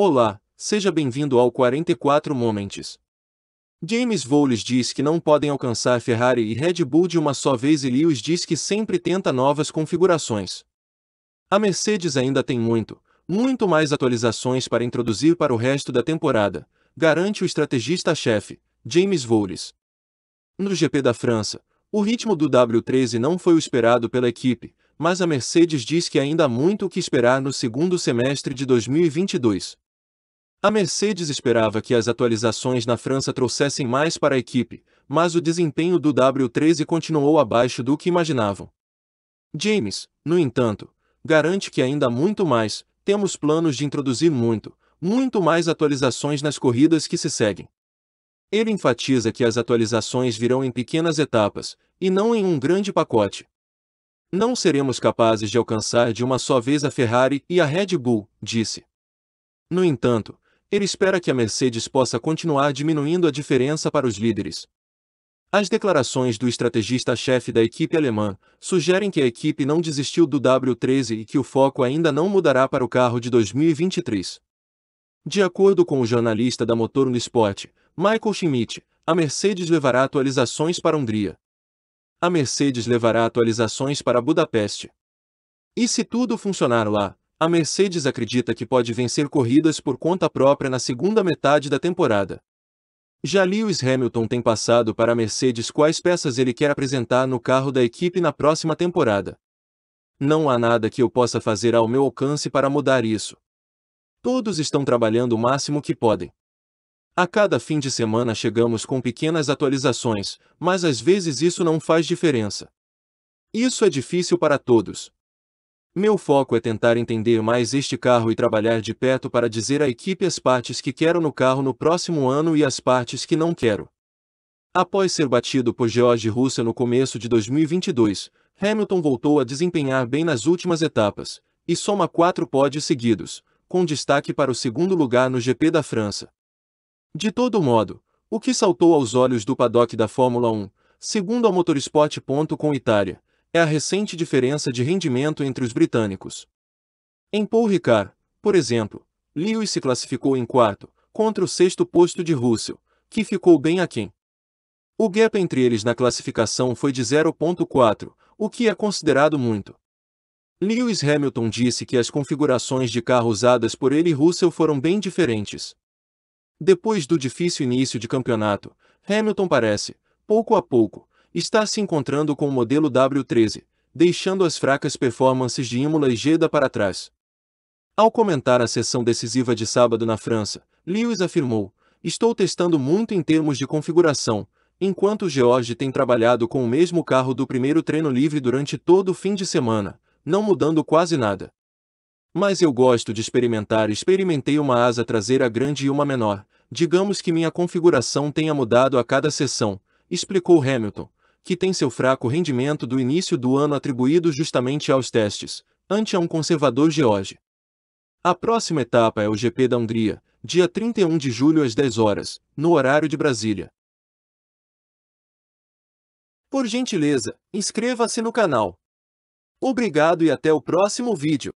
Olá, seja bem-vindo ao 44 Moments. James Vowles diz que não podem alcançar Ferrari e Red Bull de uma só vez e Lewis diz que sempre tenta novas configurações. A Mercedes ainda tem muito, muito mais atualizações para introduzir para o resto da temporada, garante o estrategista-chefe, James Vowles. No GP da França, o ritmo do W13 não foi o esperado pela equipe, mas a Mercedes diz que ainda há muito o que esperar no segundo semestre de 2022. A Mercedes esperava que as atualizações na França trouxessem mais para a equipe, mas o desempenho do W13 continuou abaixo do que imaginavam. James, no entanto, garante que ainda muito mais, temos planos de introduzir muito, muito mais atualizações nas corridas que se seguem. Ele enfatiza que as atualizações virão em pequenas etapas, e não em um grande pacote. Não seremos capazes de alcançar de uma só vez a Ferrari e a Red Bull, disse. No entanto, ele espera que a Mercedes possa continuar diminuindo a diferença para os líderes. As declarações do estrategista-chefe da equipe alemã sugerem que a equipe não desistiu do W13 e que o foco ainda não mudará para o carro de 2023. De acordo com o jornalista da Motor Sport, Michael Schmidt, a Mercedes levará atualizações para Hungria. A Mercedes levará atualizações para Budapeste. E se tudo funcionar lá, a Mercedes acredita que pode vencer corridas por conta própria na segunda metade da temporada. Já Lewis Hamilton tem passado para a Mercedes quais peças ele quer apresentar no carro da equipe na próxima temporada. Não há nada que eu possa fazer ao meu alcance para mudar isso. Todos estão trabalhando o máximo que podem. A cada fim de semana chegamos com pequenas atualizações, mas às vezes isso não faz diferença. Isso é difícil para todos, meu foco é tentar entender mais este carro e trabalhar de perto para dizer à equipe as partes que quero no carro no próximo ano e as partes que não quero. Após ser batido por George Russell no começo de 2022, Hamilton voltou a desempenhar bem nas últimas etapas, e soma quatro pódios seguidos, com destaque para o segundo lugar no GP da França. De todo modo, o que saltou aos olhos do paddock da Fórmula 1, segundo a Motorsport.com Itália, é a recente diferença de rendimento entre os britânicos. Em Paul Ricard, por exemplo, Lewis se classificou em quarto, contra o sexto posto de Russell, que ficou bem aquém. O gap entre eles na classificação foi de 0.4, o que é considerado muito. Lewis Hamilton disse que as configurações de carro usadas por ele e Russell foram bem diferentes. Depois do difícil início de campeonato, Hamilton parece, pouco a pouco, está se encontrando com o modelo W13, deixando as fracas performances de Imola e Jeda para trás. Ao comentar a sessão decisiva de sábado na França, Lewis afirmou: Estou testando muito em termos de configuração, enquanto o George tem trabalhado com o mesmo carro do primeiro treino livre durante todo o fim de semana, não mudando quase nada. Mas eu gosto de experimentar. Experimentei uma asa traseira grande e uma menor. Digamos que minha configuração tenha mudado a cada sessão, explicou Hamilton, que tem seu fraco rendimento do início do ano atribuído justamente aos testes, ante a um conservador George. A próxima etapa é o GP da Hungria, dia 31 de julho às 10 horas, no horário de Brasília. Por gentileza, inscreva-se no canal. Obrigado e até o próximo vídeo.